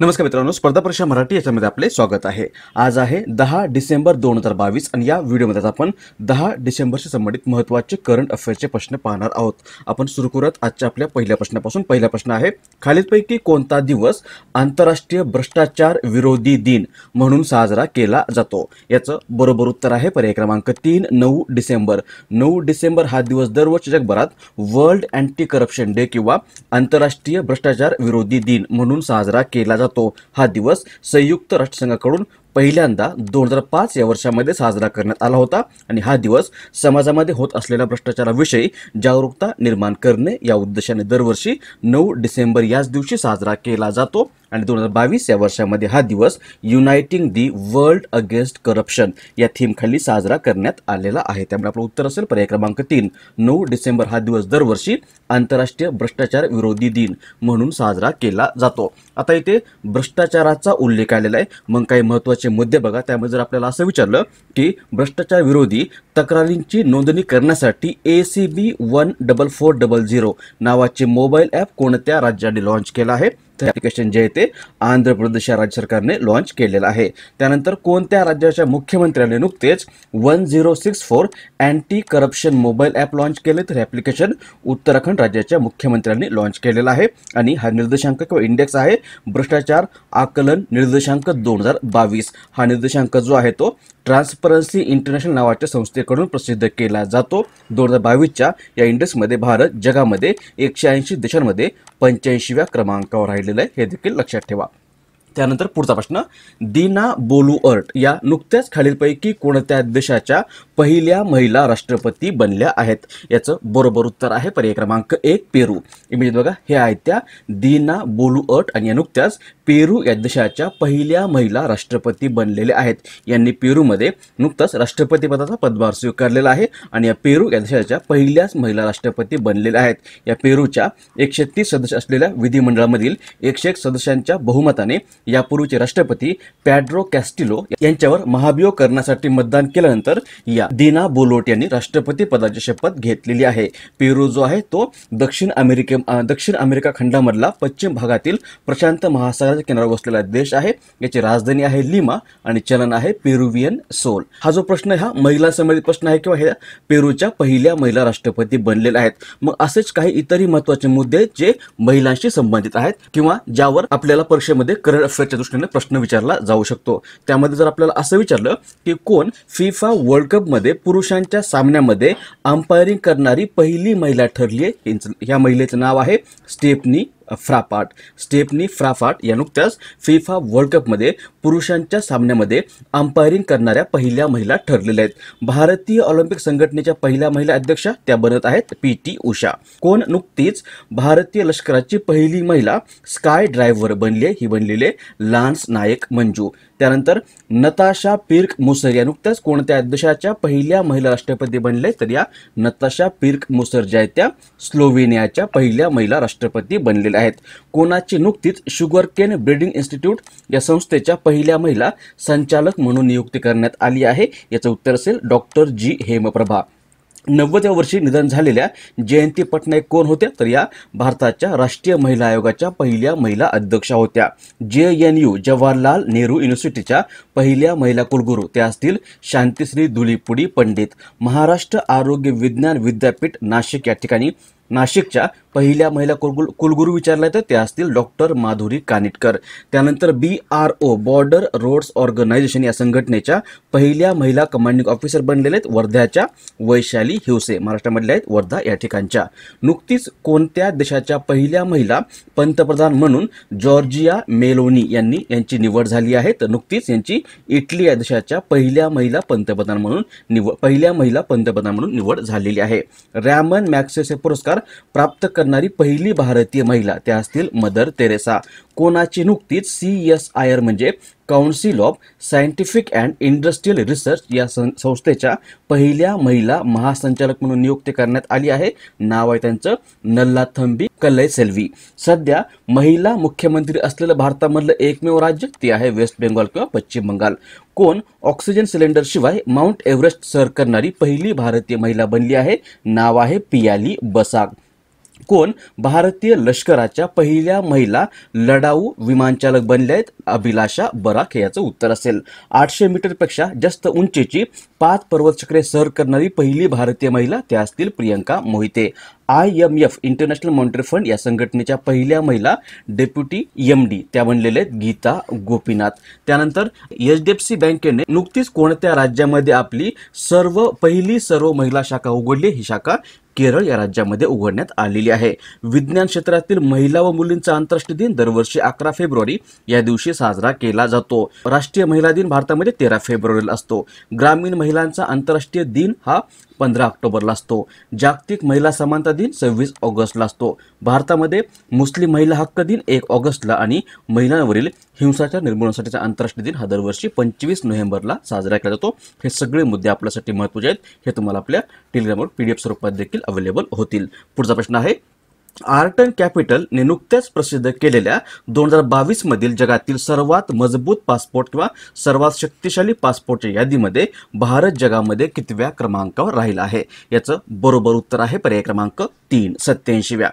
नमस्कार मित्रांनो स्पर्धा परीक्षा मराठी याच्यामध्ये आपले स्वागत आहे आज आहे दहा डिसेंबर दोन हजार बावीस आणि या व्हिडिओमध्ये आपण दहा डिसेंबरशी संबंधित महत्त्वाचे करंट अफेअर्सचे प्रश्न पाहणार आहोत आपण सुरू करत आजच्या आपल्या पहिल्या प्रश्नापासून पहिला प्रश्न आहे खालीलपैकी कोणता दिवस आंतरराष्ट्रीय भ्रष्टाचार विरोधी दिन म्हणून साजरा केला जातो याचं बरोबर उत्तर आहे पर्याय क्रमांक तीन नऊ डिसेंबर नऊ डिसेंबर हा दिवस दरवर्षी जगभरात वर्ल्ड अँटी करप्शन डे किंवा आंतरराष्ट्रीय भ्रष्टाचार विरोधी दिन म्हणून साजरा केला जातो तो हा दिवस संयुक्त राष्ट्रसंघाकडून पहिल्यांदा दोन हजार पाच या वर्षामध्ये साजरा करण्यात आला होता आणि हा दिवस समाजामध्ये होत असलेल्या भ्रष्टाचाराविषयी जागरूकता निर्माण करणे या उद्देशाने दरवर्षी नऊ डिसेंबर याच दिवशी साजरा केला जातो आणि दोन हजार बावीस या वर्षामध्ये हा दिवस uniting the world against corruption या थीमखाली साजरा करण्यात आलेला आहे त्यामुळे आपलं उत्तर असेल पर्याय क्रमांक तीन नऊ डिसेंबर हा दिवस दरवर्षी आंतरराष्ट्रीय भ्रष्टाचार विरोधी दिन म्हणून साजरा केला जातो आता इथे भ्रष्टाचाराचा उल्लेख आलेला आहे मग काही महत्व महत्वाचे मुद्दे बघा त्यामध्ये जर आपल्याला असं विचारलं की भ्रष्टाचार विरोधी तक्रारींची नोंदणी करण्यासाठी A C B one double four double zero नावाचे मोबाईल ॲप कोणत्या राज्याने लॉन्च केलं आहे तर ॲप्लिकेशन जे आहे ते आंध्र प्रदेश या राज्य सरकारने लॉन्च केलेलं आहे त्यानंतर कोणत्या राज्याच्या मुख्यमंत्र्याने नुकतेच one zero six four anti corruption mobile app launch केले तर ॲप्लिकेशन उत्तराखंड राज्याच्या मुख्यमंत्र्यांनी लॉन्च केलेलं आहे आणि हा निर्देशांक किंवा इंडेक्स आहे भ्रष्टाचार आकलन निर्देशांक दोन हजार बावीस हा निर्देशांक जो आहे तो ट्रान्सपरन्सी इंटरनॅशनल नावाच्या संस्थे कडून प्रसिद्ध केला जातो दोन हजार बावीसच्या या इंडेक्समध्ये भारत जगामध्ये एकशे ऐंशी देशांमध्ये पंच्याऐंशीव्या क्रमांकावर राहिलेला आहे हे देखील लक्षात ठेवा त्यानंतर पुढचा प्रश्न दिना बोलू अर्ट या नुकत्याच खालीलपैकी कोणत्या देशाच्या पहिल्या महिला राष्ट्रपती बनल्या आहेत याचं बरोबर उत्तर आहे पर्याय क्रमांक एक पेरू इमेज बघा हे आहेत त्या दिना बोलू अर्ट आणि या नुकत्याच पेरू या देशाच्या पहिल्या महिला राष्ट्रपती बनलेल्या आहेत यांनी पेरूमध्ये नुकताच राष्ट्रपतीपदाचा पदभार स्वीकारलेला आहे आणि या पेरू या देशाच्या पहिल्याच महिला राष्ट्रपती बनलेल्या आहेत या पेरूच्या एकशे तीस सदस्य असलेल्या विधिमंडळामधील एकशे एक सदस्यांच्या बहुमताने यापूर्वीचे राष्ट्रपती पॅड्रो कॅस्टिलो यांच्यावर महाभियोग करण्यासाठी मतदान केल्यानंतर या दिना बोलोट यांनी राष्ट्रपती पदाची शपथ घेतलेली आहे पेरू जो आहे तो दक्षिण अमेरिके दक्षिण अमेरिका खंडामधला पश्चिम भागातील प्रशांत महासागराच्या किनारा वसलेला देश आहे याची राजधानी आहे लिमा आणि चलन आहे पेरुवियन सोल हा जो प्रश्न हा महिला संबंधित प्रश्न आहे किंवा हे पेरूच्या पहिल्या महिला राष्ट्रपती बनलेल्या आहेत मग असेच काही इतरही महत्वाचे मुद्दे जे महिलांशी संबंधित आहेत किंवा ज्यावर आपल्याला परीक्षेमध्ये करंट वेबसाईटच्या दृष्टीने प्रश्न विचारला जाऊ शकतो त्यामध्ये जर आपल्याला असं विचारलं की कोण फिफा वर्ल्ड कपमध्ये पुरुषांच्या सामन्यामध्ये अंपायरिंग करणारी पहिली महिला ठरली आहे या महिलेचं नाव आहे स्टेपनी फ्रापाट स्टेपनी फ्राफाट या नुकत्याच फिफा वर्ल्ड कपमध्ये पुरुषांच्या सामन्यामध्ये अंपायरिंग करणाऱ्या पहिल्या महिला ठरलेल्या आहेत भारतीय ऑलिम्पिक संघटनेच्या पहिल्या महिला अध्यक्षा त्या बनत आहेत पी टी उषा कोण नुकतीच भारतीय लष्कराची पहिली महिला स्काय ड्रायव्हर बनली ही बनलेले लान्स नायक मंजू त्यानंतर नताशा पिर्क मुसर या नुकत्याच कोणत्या देशाच्या पहिल्या महिला राष्ट्रपती बनले तर या नताशा पिर्क मुसर ज्या आहेत त्या स्लोवेनियाच्या पहिल्या महिला राष्ट्रपती बनलेल्या आहेत कोणाची नुकतीच शुगर केन ब्रीडिंग इन्स्टिट्यूट या संस्थेच्या पहिल्या महिला संचालक म्हणून नियुक्ती करण्यात आली आहे याचं उत्तर असेल डॉक्टर जी हेमप्रभा नव्वद्या वर्षी निधन झालेल्या जयंती पटनायक कोण होत्या तर या भारताच्या राष्ट्रीय महिला आयोगाच्या पहिल्या महिला अध्यक्षा होत्या J N U Jawaharlal Nehru युनिव्हर्सिटीच्या पहिल्या महिला कुलगुरू त्या असतील शांतिश्री धुलीपुडी पंडित महाराष्ट्र आरोग्य विज्ञान विद्यापीठ नाशिक या ठिकाणी नाशिकच्या पहिल्या महिला कुलगुल कुलगुरू विचारल्या तर त्या असतील डॉक्टर माधुरी कानिटकर त्यानंतर B R O border roads organisation या संघटनेच्या पहिल्या महिला कमांडिंग ऑफिसर बनलेल्या आहेत वर्ध्याच्या वैशाली हिवसे महाराष्ट्रामधल्या आहेत वर्धा या ठिकाणच्या नुकतीच कोणत्या देशाच्या पहिल्या महिला पंतप्रधान म्हणून जॉर्जिया मेलोनी यांनी यांची निवड झाली आहे तर नुकतीच यांची इटली या देशाच्या पहिल्या महिला पंतप्रधान म्हणून निवड पहिल्या महिला पंतप्रधान म्हणून निवड झालेली आहे रॅमन मॅक्सेसे पुरस्कार पुरस्कार प्राप्त करणारी पहिली भारतीय महिला त्या असतील मदर तेरेसा कोणाची नुकतीच सी एस म्हणजे council of scientific and industrial research या सं संस्थेच्या पहिल्या महिला महासंचालक म्हणून नियुक्ती करण्यात आली आहे नाव आहे त्यांचं नल्लाथंबी कल्लै सेल्वी सध्या महिला मुख्यमंत्री असलेलं भारतामधलं एकमेव राज्य ते आहे वेस्ट बेंगॉल किंवा पश्चिम बंगाल कोण ऑक्सिजन सिलेंडरशिवाय माउंट एव्हरेस्ट सर करणारी पहिली भारतीय महिला बनली आहे नाव आहे पियाली बसाग कोण भारतीय लष्कराच्या पहिल्या महिला लढाऊ विमानचालक बनल्या आहेत अभिलाषा बराख याचं उत्तर असेल आठशे मीटरपेक्षा जास्त उंचीची पाच पर्वतचक्रे सर करणारी पहिली भारतीय महिला त्या असतील Priyanka Mohite I M F international monetary fund या संघटनेच्या पहिल्या महिला डेप्युटी एम डी त्या बनलेल्या आहेत गीता गोपीनाथ त्यानंतर एच डी एफ सी बँकेने नुकतीच कोणत्या राज्यामध्ये आपली सर्व पहिली सर्व महिला शाखा उघडली ही शाखा केरळ या राज्यामध्ये उघडण्यात आलेली आहे विज्ञान क्षेत्रातील महिला व मुलींचा आंतरराष्ट्रीय दिन दरवर्षी अकरा फेब्रुवारी या दिवशी साजरा केला जातो राष्ट्रीय महिला दिन भारतामध्ये तेरा फेब्रुवारीला असतो ग्रामीण महिलांचा आंतरराष्ट्रीय दिन हा पंधरा ऑक्टोबरला असतो जागतिक महिला समानता दिन सव्वीस ऑगस्टला असतो भारतामध्ये मुस्लिम महिला हक्क दिन एक ऑगस्टला आणि महिलांवरील हिंसाचार निर्मूलनासाठीचा आंतरराष्ट्रीय दिन हा दरवर्षी पंचवीस नोव्हेंबरला साजरा केला जातो हे सगळे मुद्दे आपल्यासाठी महत्त्वाचे आहेत हे तुम्हाला आपल्या टेलिग्रामवर पी डी एफ स्वरूपात देखील अवेलेबल होतील पुढचा प्रश्न आहे आर्ट कॅपिटल ने नुकत्याच प्रसिद्ध केलेल्या दोन हजार मधील जगातील सर्वात मजबूत पासपोर्ट किंवा सर्वात शक्तिशाली पासपोर्टच्या यादीमध्ये भारत जगामध्ये कितव्या क्रमांकावर राहिला आहे याचं बरोबर उत्तर आहे पर्याय क्रमांक तीन सत्याऐंशीव्या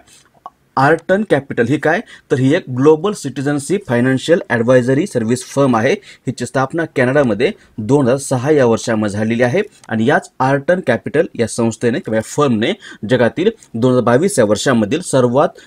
आर्टन कॅपिटल ही काय तर ही एक global citizenship financial advisory service firm आहे हिची स्थापना कॅनडामध्ये दोन हजार सहा या वर्षामध्ये झालेली आहे आणि याच आर्टन कॅपिटल या संस्थेने किंवा फर्मने जगातील दोन हजार बावीस या वर्षामधील सर्वात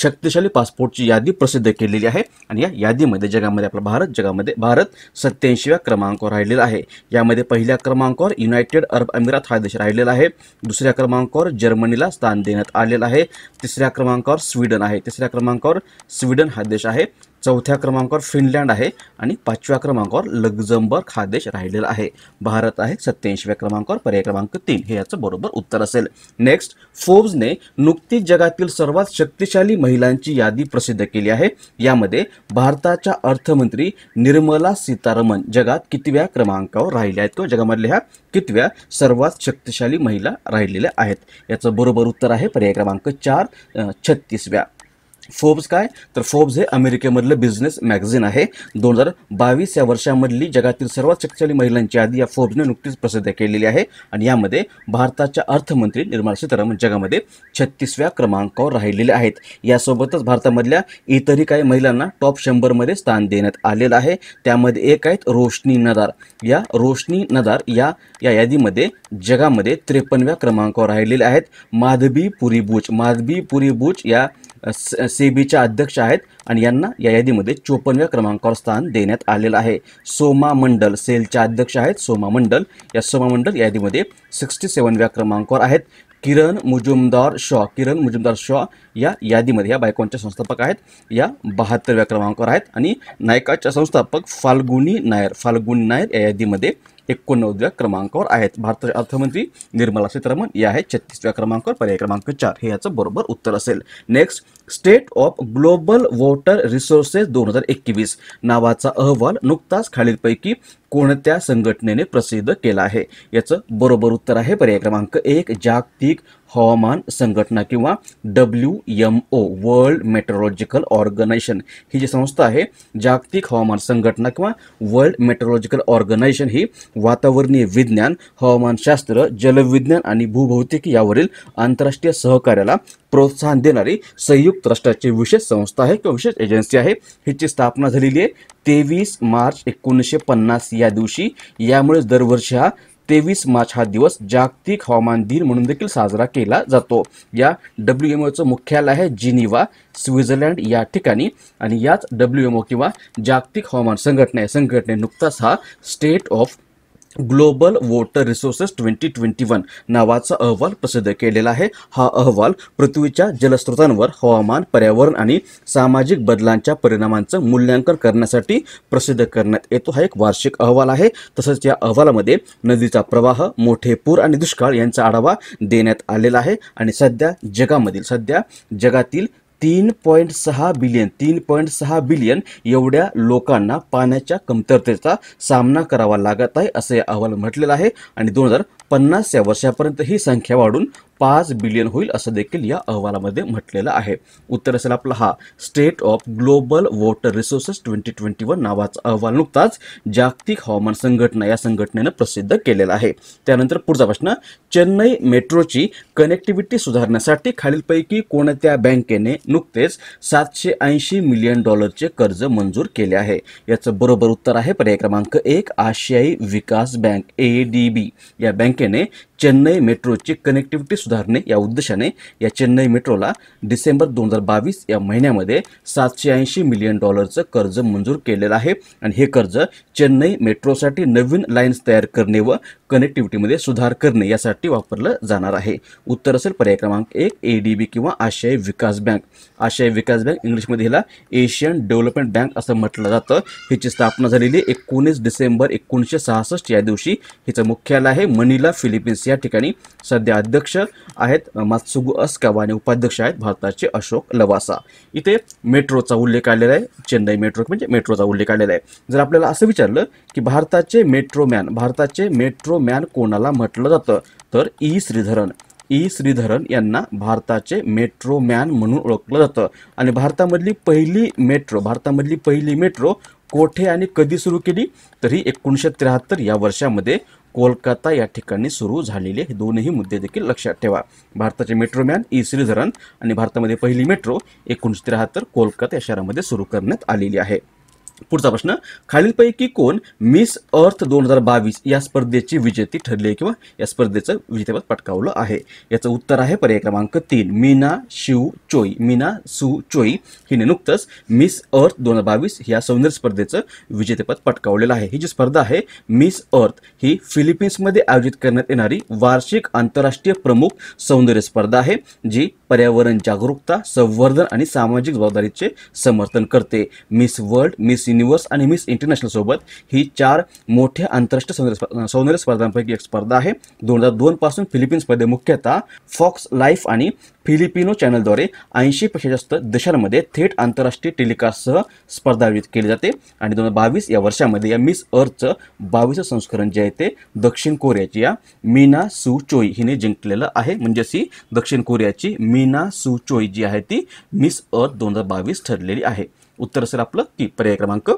शक्तिशाली पासपोर्टची यादी प्रसिद्ध केलेली आहे आणि या यादीमध्ये जगामध्ये आपला भारत जगामध्ये भारत सत्याऐंशीव्या क्रमांकावर राहिलेला आहे यामध्ये पहिल्या क्रमांकावर युनायटेड अरब अमिरात हा देश राहिलेला आहे दुसऱ्या क्रमांकावर जर्मनीला स्थान देण्यात आलेलं आहे तिसऱ्या क्रमांकावर स्वीडन आहे तिसऱ्या क्रमांकावर स्वीडन हा देश आहे चौथ्या क्रमांकावर फिनलँड आहे आणि पाचव्या क्रमांकावर लक्झमबर्ग हा देश राहिलेला आहे भारत आहे सत्याऐंशीव्या क्रमांकावर पर्याय क्रमांक तीन हे याचं बरोबर उत्तर असेल नेक्स्ट फोर्ब्सने नुकतीच जगातील सर्वात शक्तिशाली महिलांची यादी प्रसिद्ध केली आहे यामध्ये भारताच्या अर्थमंत्री निर्मला सीतारामन जगात कितव्या क्रमांकावर राहिल्या आहेत किंवा जगामधल्या ह्या कितव्या सर्वात शक्तिशाली महिला राहिलेल्या आहेत याचं बरोबर उत्तर आहे पर्याय क्रमांक चार छत्तीसव्या फोर्ब्स काय तर फोर्ब्स हे अमेरिकेमधलं बिझनेस मॅगझिन आहे दोन हजार बावीस या वर्षामधली जगातील सर्वात शक्तिशाली महिलांची यादी या फोर्ब्सने नुकतीच प्रसिद्ध केलेली आहे आणि यामध्ये भारताच्या अर्थमंत्री निर्मला सीतारामन जगामध्ये छत्तीसव्या क्रमांकावर राहिलेल्या आहेत यासोबतच भारतामधल्या इतरही काही महिलांना टॉप शंभरमध्ये स्थान देण्यात आलेलं आहे त्यामध्ये एक आहेत रोशनी नदार या रोशनी नदार या या यादीमध्ये जगामध्ये त्रेपन्नव्या क्रमांकावर राहिलेल्या आहेत माधवी पुरी बुच माधवी पुरी या सेबीच्या अध्यक्ष आहेत आणि यांना या यादीमध्ये चोपन्नव्या क्रमांकावर स्थान देण्यात आलेलं आहे सोमा मंडल सेलच्या अध्यक्ष आहेत सोमा मंडल या सोमा मंडल या यादीमध्ये सिक्स्टी सेवनव्या क्रमांकावर आहेत किरण मुजुमदार शॉ किरण मुजुमदार शॉ या यादीमध्ये या बायकोनच्या संस्थापक आहेत या बहात्तरव्या क्रमांकावर आहेत आणि नायकाच्या संस्थापक फाल्गुनी नायर फाल्गुनी नायर या यादीमध्ये एकोणनव्या क्रमांकावर आहेत भारताचे अर्थमंत्री निर्मला सीतारामन या आहेत छत्तीसव्या क्रमांकावर पर्याय क्रमांक चार हे याचं बरोबर उत्तर असेल next state of global water resources दोन हजार एकवीस नावाचा अहवाल नुकताच खालीलपैकी कोणत्या संघटनेने प्रसिद्ध केला आहे याचं बरोबर उत्तर आहे पर्याय क्रमांक एक जागतिक हवामान संघटना किंवा W M O world meteorological organisation ही जी संस्था आहे जागतिक हवामान संघटना किंवा वर्ल्ड मेट्रोलॉजिकल ऑर्गनायझेशन ही वातावरणीय विज्ञान हवामानशास्त्र जलविज्ञान आणि भूभौतिकी यावरील आंतरराष्ट्रीय सहकार्याला प्रोत्साहन देणारी संयुक्त राष्ट्राची विशेष संस्था आहे किंवा विशेष एजन्सी आहे हिची स्थापना झालेली आहे तेवीस मार्च एकोणीसशे पन्नास या दिवशी यामुळेच दरवर्षी हा तेवीस मार्च हा दिवस जागतिक हवामान दिन म्हणून देखील साजरा केला जातो या डब्ल्यू एम ओचं मुख्यालय आहे जिनिवा स्वित्झर्लंड या ठिकाणी आणि याच डब्ल्यू एम ओ किंवा जागतिक हवामान संघटना संघटने नुकताच हा state of global water resources twenty twenty one नावाचा अहवाल प्रसिद्ध केलेला आहे हा अहवाल पृथ्वीच्या जलस्रोतांवर हवामान पर्यावरण आणि सामाजिक बदलांच्या परिणामांचं मूल्यांकन करण्यासाठी प्रसिद्ध करण्यात येतो हा एक वार्षिक अहवाल आहे तसंच या अहवालामध्ये नदीचा प्रवाह मोठे पूर आणि दुष्काळ यांचा आढावा देण्यात आलेला आहे आणि सध्या जगामधील सध्या जगातील तीन पॉईंट सहा बिलियन तीन पॉईंट सहा बिलियन एवढ्या लोकांना पाण्याच्या कमतरतेचा सामना करावा लागत आहे असे या अहवाल म्हटलेलं आहे आणि दोन हजार पन्नास वर्षापर्यंत ही संख्या वाढून पाच बिलियन होईल असं देखील या अहवालामध्ये म्हटलेलं आहे उत्तर असेल आपला हा state of global water resources twenty twenty one नावाचा अहवाल नुकताच जागतिक हवामान संघटना या संघटनेनं प्रसिद्ध केलेला आहे त्यानंतर पुढचा प्रश्न चेन्नई मेट्रोची कनेक्टिव्हिटी सुधारण्यासाठी खालीलपैकी कोणत्या बँकेने नुकतेच सातशे ऐंशी मिलियन डॉलरचे कर्ज मंजूर केले आहे याचं बरोबर उत्तर आहे पर्याय क्रमांक एक आशियाई विकास बँक ए डी बी या बँके प्रामुख्याने चेन्नई मेट्रोची कनेक्टिव्हिटी सुधारणे या उद्देशाने या चेन्नई मेट्रोला डिसेंबर दोन हजार बावीस या महिन्यामध्ये सातशे ऐंशी मिलियन डॉलरचं कर्ज मंजूर केलेलं आहे आणि हे कर्ज चेन्नई मेट्रोसाठी नवीन लाईन्स तयार करणे व कनेक्टिव्हिटीमध्ये सुधार करणे यासाठी वापरलं जाणार आहे उत्तर असेल पर्याय क्रमांक एक ए बी किंवा आशियाई विकास बँक आशिया विकास बँक इंग्लिशमध्ये हिला एशियन डेव्हलपमेंट बँक असं म्हटलं जातं हिची स्थापना झालेली एकोणीस डिसेंबर एकोणीसशे सहासष्ट या दिवशी हिचं मुख्यालय आहे मनिला फिलिपिन्स या ठिकाणी सध्या अध्यक्ष आहेत मात्सुगु अस्कावा आणि उपाध्यक्ष आहेत भारताचे अशोक लवासा इथे मेट्रोचा उल्लेख आलेला आहे चेन्नई मेट्रो म्हणजे मेट्रोचा उल्लेख आलेला आहे जर आपल्याला असं विचारलं की भारताचे मेट्रोमॅन भारताचे मेट्रो मॅन कोणाला म्हटलं जातं तर ई श्रीधरन ई श्रीधरन यांना भारताचे मेट्रो मॅन म्हणून ओळखलं जातं आणि भारतामधली पहिली मेट्रो भारतामधली पहिली मेट्रो कोठे आणि कधी सुरू केली तर ही एकोणीसशे त्र्याहत्तर या वर्षामध्ये कोलकाता या ठिकाणी सुरू झालेले हे दोनही मुद्दे देखील लक्षात ठेवा भारताचे मेट्रोमॅन ई श्रीधरन आणि भारतामध्ये पहिली मेट्रो एकोणीसशे त्र्याहत्तर कोलकाता या शहरामध्ये सुरू करण्यात आलेली आहे पुढचा प्रश्न खालीलपैकी कोण मिस अर्थ दोन हजार बावीस या स्पर्धेची विजेती ठरली आहे किंवा या स्पर्धेचं विजेतेपद पटकावलं आहे याचं उत्तर आहे पर्याय क्रमांक तीन मीना शिव चोई मीना सु चोई हिने नुकतंच मिस अर्थ दोन हजार बावीस या सौंदर्य स्पर्धेचं विजेतेपद पटकावलेलं आहे ही जी स्पर्धा आहे मिस अर्थ ही फिलिपिन्समध्ये आयोजित करण्यात येणारी वार्षिक आंतरराष्ट्रीय प्रमुख सौंदर्य स्पर्धा आहे जी पर्यावरण जागरूकता संवर्धन आणि सामाजिक जबाबदारीचे समर्थन करते मिस वर्ल्ड मिस मिस आणि मिस इंटरनॅशनल सोबत ही चार मोठ्या आंतरराष्ट्रीय सौंदर्य स्पर्धांपैकी एक स्पर्धा आहे दोन हजार दोनपासून फिलिपिन्समध्ये मुख्यतः फॉक्स लाईफ आणि फिलिपिनो चॅनलद्वारे ऐंशी पेक्षा जास्त देशांमध्ये थेट आंतरराष्ट्रीय टेलिकास्टसह स्पर्धा आयोजित केली जाते आणि दोन हजार बावीस या वर्षामध्ये या मिस अर्थचं बावीसचं संस्करण जे आहे ते दक्षिण कोरियाची या मीना सू चोई हिने जिंकलेलं आहे म्हणजे ही दक्षिण कोरियाची मीना सू चोई जी आहे ती मिस अर्थ दोन हजार बावीस ठरलेली आहे उत्तर असेल आपलं की पर्याय क्रमांक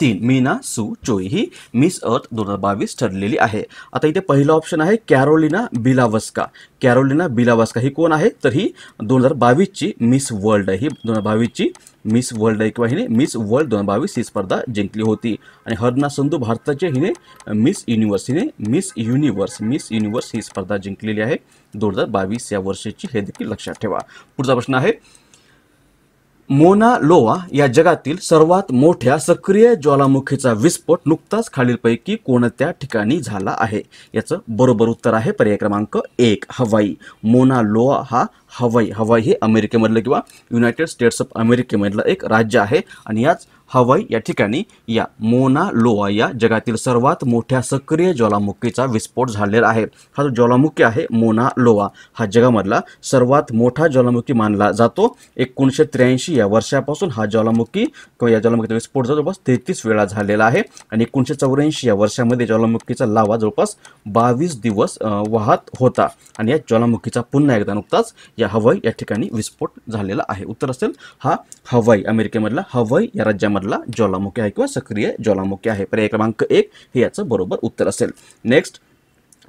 तीन मीना सु चोई ही मिस अर्थ दोन हजार बावीस ठरलेली आहे आता इथे पहिला ऑप्शन आहे कॅरोलिना बिलावस्का कॅरोलिना बिलावस्का ही कोण आहे तर ही दोन हजार बावीसची मिस वर्ल्ड आहे ही दोन हजार बावीसची मिस वर्ल्ड आहे किंवा हिने मिस वर्ल्ड दोन हजार बावीस ही स्पर्धा जिंकली होती आणि हरना संधू भारताचे हिने मिस युनिव्हर्स हिने मिस युनिव्हर्स मिस युनिव्हर्स ही स्पर्धा जिंकलेली आहे दोन हजार बावीस या वर्षीची हे देखील लक्षात ठेवा पुढचा प्रश्न आहे मोना लोवा या जगातील सर्वात मोठ्या सक्रिय ज्वालामुखीचा विस्फोट नुकताच खालीलपैकी कोणत्या ठिकाणी झाला आहे याचं बरोबर उत्तर आहे पर्याय क्रमांक एक हवाई मोना लोवा हा हवाई हवाई हे अमेरिकेमधलं किंवा युनायटेड स्टेट्स ऑफ अमेरिकेमधलं एक राज्य आहे आणि याच हवाई या ठिकाणी या मोना लोआ या जगातील सर्वात मोठ्या सक्रिय ज्वालामुखीचा विस्फोट झालेला आहे हा जो ज्वालामुखी आहे मोना लोआ हा जगामधला सर्वात मोठा ज्वालामुखी मानला जातो एकोणीसशे त्र्याऐंशी या वर्षापासून हा ज्वालामुखी किंवा या ज्वालामुखीचा विस्फोट जवळपास तेहतीस वेळा झालेला आहे आणि एकोणीसशे चौऱ्याऐंशी या वर्षामध्ये ज्वालामुखीचा लावा जवळपास बावीस दिवस वाहत होता आणि या ज्वालामुखीचा पुन्हा एकदा नुकताच या हवाई या ठिकाणी विस्फोट झालेला आहे उत्तर असेल हा हवाई अमेरिकेमधला हवाई या राज्यामध्ये मधला ज्वालामुखी आहे किंवा सक्रिय ज्वालामुखी आहे पर्याय क्रमांक एक हे याचं बरोबर उत्तर असेल नेक्स्ट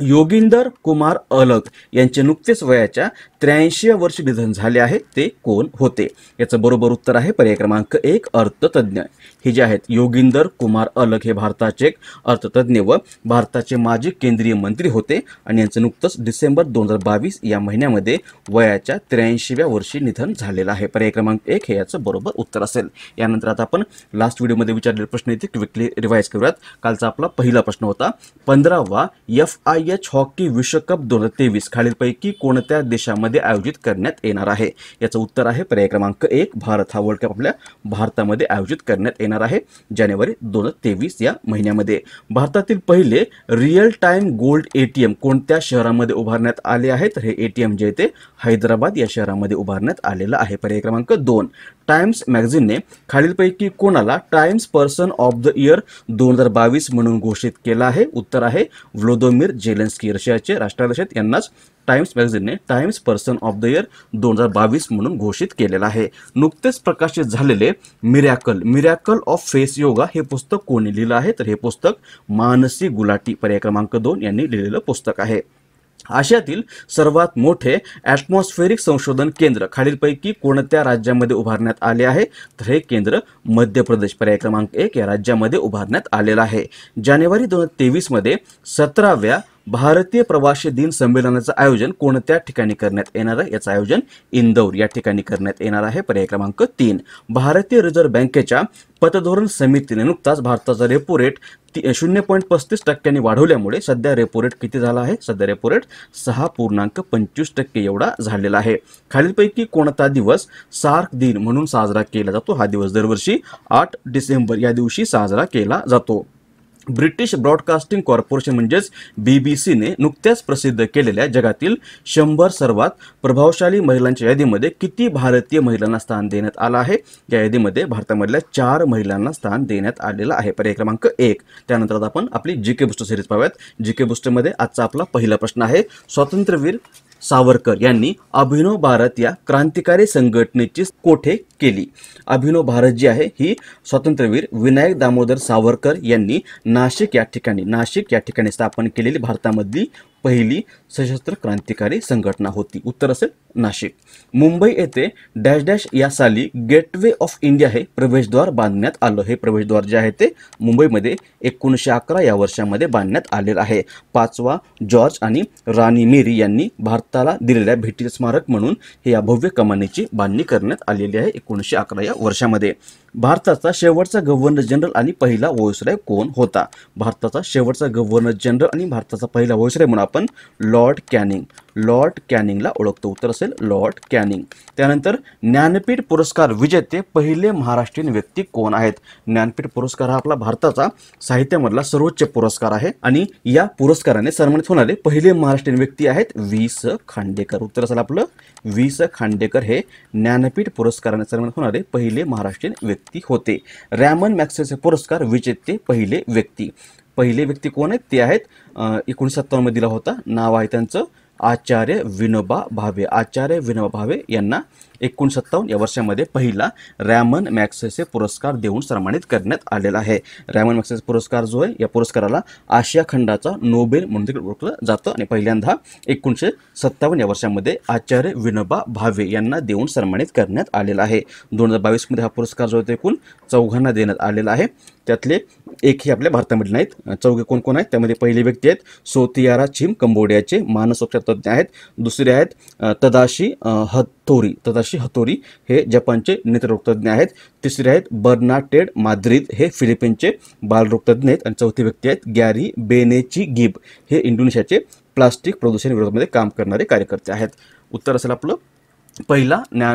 योगिंदर कुमार अलख यांचे नुकतेच वयाच्या त्र्याऐंशी वर्षी निधन झाले आहे ते कोण होते याचं बरोबर उत्तर आहे पर्याय क्रमांक एक अर्थतज्ञ हे जे आहेत योगिंदर कुमार अलग हे भारताचे एक अर्थतज्ञ व भारताचे माजी केंद्रीय मंत्री होते आणि यांचं नुकतंच डिसेंबर दोन हजार बावीस या महिन्यामध्ये वयाच्या त्र्याऐंशीव्या वर्षी निधन झालेलं आहे पर्याय क्रमांक एक हे याचं बरोबर उत्तर असेल यानंतर आता आपण लास्ट व्हिडिओमध्ये विचारलेले प्रश्न इथे क्विकली रिवाईज करूयात कालचा आपला पहिला प्रश्न होता पंधरावा एफ आय बाह्य हॉकी विश्वकप दोन हजार तेवीस खालीलपैकी कोणत्या देशामध्ये आयोजित करण्यात येणार आहे याचं उत्तर आहे पर्याय क्रमांक एक भारत हा वर्ल्ड कप आपल्या भारतामध्ये आयोजित करण्यात येणार आहे जानेवारी दोन हजार तेवीस या महिन्यामध्ये भारतातील पहिले रिअल टाइम गोल्ड एटीएम कोणत्या शहरामध्ये उभारण्यात आले आहे तर हे एटीएम जे ते हैदराबाद या शहरामध्ये उभारण्यात आलेलं आहे पर्याय क्रमांक दोन टाइम्स मॅगझिनने खालीलपैकी कोणाला Times person of the year दोन हजार बावीस म्हणून घोषित केला आहे उत्तर आहे व्लोदोमिर जे झेलेन्स्की रशियाचे राष्ट्राध्यक्ष आहेत यांनाच टाइम्स मॅगझिनने Times person of the year दोन हजार बावीस म्हणून घोषित केलेलं आहे नुकतेच प्रकाशित झालेले miracle miracle of face yoga हे पुस्तक कोणी लिहिलं आहे तर हे पुस्तक मानसी गुलाटी पर्याय क्रमांक दोन यांनी लिहिलेलं पुस्तक आहे आशियातील सर्वात मोठे ॲटमॉस्फेरिक संशोधन केंद्र खालीलपैकी कोणत्या राज्यामध्ये उभारण्यात आले आहे तर हे केंद्र मध्य प्रदेश पर्याय क्रमांक एक या राज्यामध्ये उभारण्यात आलेलं आहे जानेवारी दोन हजार तेवीसमध्ये सतराव्या भारतीय प्रवासी दिन संमेलनाचं आयोजन कोणत्या ठिकाणी करण्यात येणार आहे याचं आयोजन इंदौर या ठिकाणी करण्यात येणार आहे पर्याय क्रमांक तीन भारतीय रिझर्व्ह बँकेच्या पतधोरण समितीने नुकताच भारताचा रेपो रेट शून्य पॉईंट पस्तीस टक्क्यांनी वाढवल्यामुळे सध्या रेपो रेट किती झाला आहे सध्या रेपो रेट सहा पूर्णांक पंचवीस टक्के एवढा झालेला आहे खालीलपैकी कोणता दिवस सार्क दिन म्हणून साजरा केला जातो हा दिवस दरवर्षी आठ डिसेंबर या दिवशी साजरा केला जातो ब्रिटिश ब्रॉडकास्टिंग कॉर्पोरेशन म्हणजेच बी बी सीने नुकत्याच प्रसिद्ध केलेल्या जगातील शंभर सर्वात प्रभावशाली महिलांच्या यादीमध्ये किती भारतीय महिलांना स्थान देण्यात आलं आहे या यादीमध्ये भारतामधल्या चार महिलांना स्थान देण्यात आलेलं आहे पर्याय क्रमांक एक त्यानंतर आपण आपली जी के बुस्टर सिरीज पाहूयात जी के बुस्टरमध्ये आजचा आपला पहिला प्रश्न आहे स्वातंत्र्यवीर सावरकर यांनी अभिनव भारत या क्रांतिकारी संघटनेची कोठे केली अभिनव भारत जी आहे ही स्वातंत्र्यवीर विनायक दामोदर सावरकर यांनी नाशिक या ठिकाणी नाशिक या ठिकाणी स्थापन केलेली भारतामधली पहिली सशस्त्र क्रांतिकारी संघटना होती उत्तर असेल नाशिक मुंबई येथे डॅश डॅश या साली गेटवे ऑफ इंडिया हे प्रवेशद्वार बांधण्यात आलं हे प्रवेशद्वार जे आहे ते मुंबईमध्ये एकोणीसशे अकरा या वर्षामध्ये बांधण्यात आलेलं आहे पाचवा जॉर्ज आणि राणी मेरी यांनी भारताला दिलेल्या भेटी स्मारक म्हणून हे या भव्य कमानीची बांधणी करण्यात आलेली आहे एकोणीसशे अकरा या वर्षामध्ये भारताचा शेवटचा गव्हर्नर जनरल आणि पहिला व्हॉइसराय कोण होता भारताचा शेवटचा गव्हर्नर जनरल आणि भारताचा पहिला व्हॉइसराय म्हणून आपण लॉर्ड कॅनिंग लॉर्ड कॅनिंगला ओळखतो उत्तर असेल लॉर्ड कॅनिंग त्यानंतर ज्ञानपीठ पुरस्कार विजेते पहिले महाराष्ट्रीयन व्यक्ती कोण आहेत ज्ञानपीठ पुरस्कार हा आपला भारताचा साहित्यामधला सर्वोच्च पुरस्कार आहे आणि या पुरस्काराने सन्मानित होणारे पहिले महाराष्ट्रीयन व्यक्ती आहेत वी स खांडेकर उत्तर असेल आपलं वी स खांडेकर हे ज्ञानपीठ पुरस्काराने सन्मानित होणारे पहिले महाराष्ट्रीयन व्यक्ती होते रॅमन मॅक्सेसे पुरस्कार विजेते पहिले व्यक्ती पहिले व्यक्ती कोण आहेत ते आहेत एकोणीस सत्तावन्नमध्ये दिला होता नाव आहे त्यांचं आचार्य विनोबा भावे आचार्य विनोबा भावे यांना एकोणसत्तावन्न या वर्षामध्ये पहिला रॅमन मॅक्सेसे पुरस्कार देऊन सन्मानित करण्यात आलेला आहे रॅमन मॅक्सेस पुरस्कार जो आहे या पुरस्काराला आशिया खंडाचा नोबेल म्हणून देखील ओळखलं जातं आणि पहिल्यांदा एकोणीसशे सत्तावन्न या वर्षामध्ये आचार्य विनोबा भावे यांना देऊन सन्मानित करण्यात आलेला आहे दोन हजार बावीसमध्ये हा पुरस्कार जो आहे एकूण चौघांना देण्यात आलेला आहे त्यातले एकही आपल्या भारतामधले नाहीत चौघे कोण कोण आहेत त्यामध्ये पहिले व्यक्ती आहेत सोतियारा चिम कंबोडियाचे मानसोपचार तज्ज्ञ आहेत दुसरे आहेत तदाशी हत हतोरी तदाशी हतोरी हे जपानचे नेत्ररोगतज्ञ आहेत तिसरे आहेत बर्नाटेड माद्रिद हे फिलिपिनचे बालरोगतज्ञ आहेत आणि चौथी व्यक्ती आहेत गॅरी बेनेची गिब हे इंडोनेशियाचे प्लास्टिक प्रदूषण विरोधामध्ये काम करणारे कार्यकर्ते आहेत उत्तर असेल आपलं पहिला ज्ञा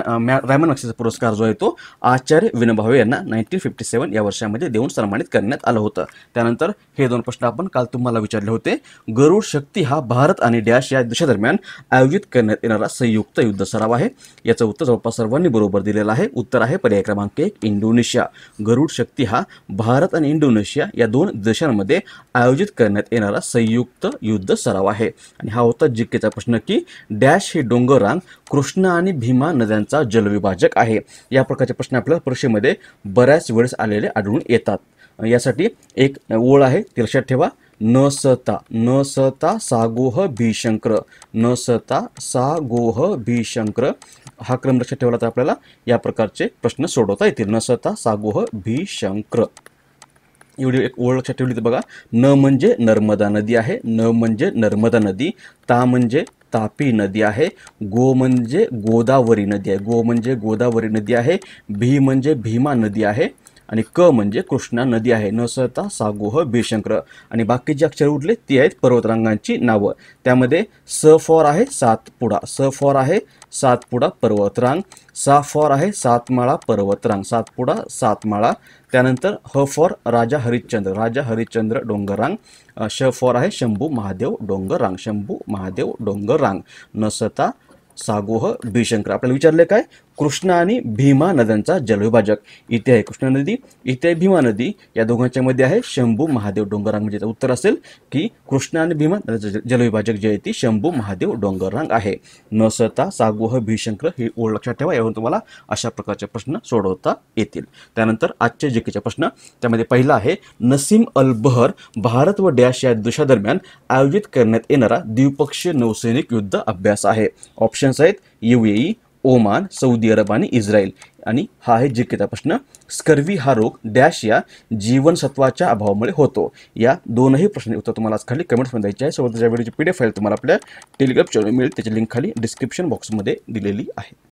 रायमन मॅक्सेचा पुरस्कार जो आहे तो आचार्य विनोभावे यांना नाईन्टीन फिफ्टी सेवन या वर्षामध्ये देऊन सन्मानित करण्यात आलं होतं त्यानंतर हे दोन प्रश्न आपण काल तुम्हाला विचारले होते गरुड शक्ती हा भारत आणि डॅश या देशादरम्यान आयोजित करण्यात येणारा संयुक्त युद्ध सराव आहे याचं उत्तर जवळपास सर्वांनी बरोबर दिलेलं आहे उत्तर आहे पर्याय क्रमांक एक इंडोनेशिया गरुड शक्ती हा भारत आणि इंडोनेशिया या दोन देशांमध्ये आयोजित करण्यात येणारा संयुक्त युद्ध सराव आहे आणि हा होता जिक्केचा प्रश्न की डॅश हे डोंगर रांग कृष्णा आणि आणि भीमा नद्यांचा जलविभाजक आहे या प्रकारचे प्रश्न आपल्याला परीक्षेमध्ये बऱ्याच वेळेस आलेले आढळून येतात यासाठी एक ओळ आहे ती लक्षात ठेवा न सता न सता सागोह भीशंकर न सता सागोह भीशंकर हा क्रम लक्षात ठेवला तर आपल्याला या प्रकारचे प्रश्न सोडवता येतील न सता सागोह भीशंकर एवढी एक ओळ लक्षात ठेवली तर बघा न म्हणजे नर्मदा नदी आहे न म्हणजे नर्मदा नदी ता म्हणजे तापी नदी आहे गो म्हणजे गोदावरी नदी आहे गो म्हणजे गोदावरी नदी आहे भी म्हणजे भीमा नदी आहे आणि क म्हणजे कृष्णा नदी आहे नसता सागोह भीशंकर आणि बाकीचे अक्षर उरले ती आहेत पर्वतरांगांची नावं त्यामध्ये स फॉर आहे सातपुडा स फॉर आहे सातपुडा पर्वतरांग सा फॉर आहे सातमाळा पर्वतरांग सातपुडा सातमाळा त्यानंतर ह फॉर राजा हरिश्चंद्र राजा हरिश्चंद्र डोंगरांग, श फॉर आहे शंभू महादेव डोंगरांग, शंभू महादेव डोंगरांग, नसता सागोह बिशंकर आपल्याला विचारले काय कृष्णा आणि भीमा नद्यांचा जलविभाजक इथे आहे कृष्णा नदी इथे आहे भीमा नदी या दोघांच्या मध्ये आहे शंभू महादेव डोंगररांग म्हणजे उत्तर असेल की कृष्णा आणि भीमा जलविभाजक जे आहे ती शंभू महादेव डोंगररांग आहे नसता सागोह भीशंकर ही ओळ लक्षात ठेवा यावरून तुम्हाला अशा प्रकारचे प्रश्न सोडवता येतील त्यानंतर आजच्या जेकेचे प्रश्न त्यामध्ये पहिला आहे नसीम अल बहर भारत व डॅश या देशादरम्यान आयोजित करण्यात येणारा द्विपक्षीय नौसैनिक युद्ध अभ्यास आहे ऑप्शन्स आहेत यू ओमान सौदी अरब आणि इस्रायल आणि हा आहे जिकिता प्रश्न स्कर्वी हा रोग डॅश या जीवनसत्वाच्या अभावामुळे होतो या दोनही प्रश्न उत्तर तुम्हाला आज खाली कमेंट्समध्ये द्यायचे आहे ज्या व्हिडिओची पी डी फाईल तुम्हाला आपल्या टेलिग्राम चॅनल मिळेल त्याची लिंक खाली डिस्क्रिप्शन बॉक्समध्ये दिलेली आहे